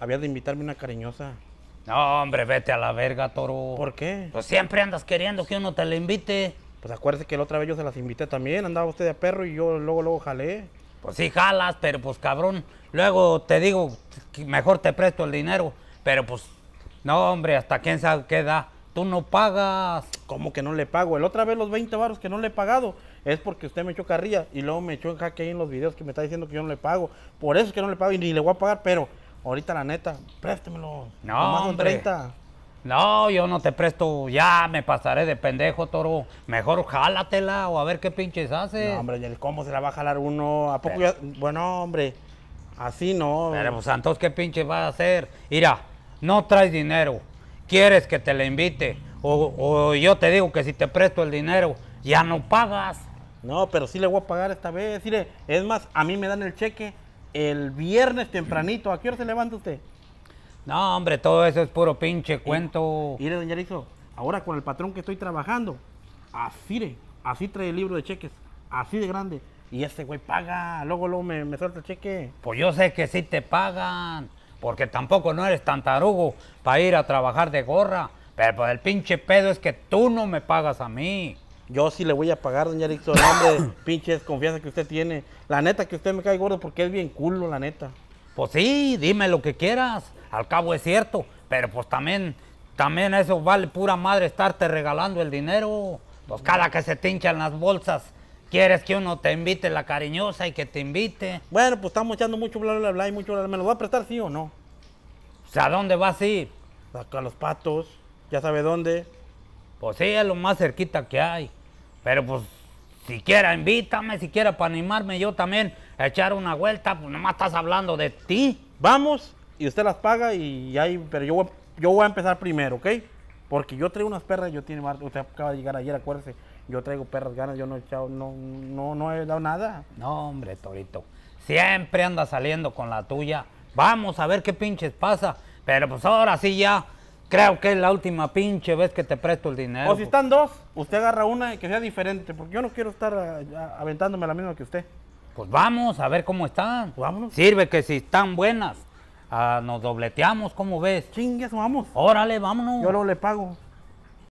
Había de invitarme una cariñosa. No, hombre, vete a la verga, toro. ¿Por qué? Pues siempre andas queriendo que uno te la invite. Pues acuérdese que la otra vez yo se las invité también. Andaba usted de perro y yo luego, luego jalé. Pues sí, jalas, pero pues cabrón. Luego te digo, mejor te presto el dinero. Pero pues, no, hombre, hasta quién sabe qué da. Tú no pagas. ¿Cómo que no le pago? El otra vez los 20 varos que no le he pagado es porque usted me echó carrilla y luego me echó en jaque ahí en los videos que me está diciendo que yo no le pago. Por eso es que no le pago y ni le voy a pagar, pero Ahorita la neta, préstemelo. No, 30. No, yo no te presto, ya me pasaré de pendejo, toro. Mejor jálatela o a ver qué pinches hace No, hombre, ¿y el cómo se la va a jalar uno? ¿A poco Bueno, hombre, así no. Pero pues entonces, ¿qué pinches va a hacer? Mira, no traes dinero, quieres que te le invite. O, yo te digo que si te presto el dinero, ya no pagas. No, pero sí le voy a pagar esta vez. es más, a mí me dan el cheque el viernes tempranito. ¿A qué hora se levanta usted? No, hombre, todo eso es puro pinche cuento. Mire, doña ahora con el patrón que estoy trabajando, así, así trae el libro de cheques, así de grande. Y este güey paga, luego, luego me, suelta el cheque. Pues yo sé que sí te pagan, porque tampoco no eres tantarugo para ir a trabajar de gorra. Pero por pues, el pinche pedo es que tú no me pagas a mí. Yo sí le voy a pagar, doña Erickson, el nombre, pinche desconfianza que usted tiene. La neta que usted me cae gordo porque es bien culo, la neta. Pues sí, dime lo que quieras. Al cabo es cierto. Pero pues también, también eso vale pura madre estarte regalando el dinero. Pues cada que se te las bolsas, quieres que uno te invite la cariñosa y que te invite. Bueno, pues estamos echando mucho bla, bla, bla y mucho bla. ¿Me lo va a prestar sí o no? O pues, sea, ¿a dónde va a ir? A los patos, ya sabe dónde. Pues sí, es lo más cerquita que hay. Pero pues, si siquiera invítame, Si siquiera para animarme yo también a echar una vuelta, pues más estás hablando de ti. Vamos, y usted las paga y ahí, pero yo, yo voy a empezar primero, ¿ok? Porque yo traigo unas perras, yo tiene, usted acaba de llegar ayer, acuérdese, yo traigo perras ganas, yo no he echado, no, no, no he dado nada. No, hombre, Torito, siempre anda saliendo con la tuya. Vamos a ver qué pinches pasa. Pero pues ahora sí ya, Creo que es la última pinche vez que te presto el dinero. O si pues. están dos, usted agarra una que sea diferente, porque yo no quiero estar eh, aventándome la misma que usted. Pues vamos a ver cómo están. Vámonos. Sirve que si están buenas, ah, nos dobleteamos, ¿cómo ves? Chingues, vamos. Órale, vámonos. Yo lo le pago.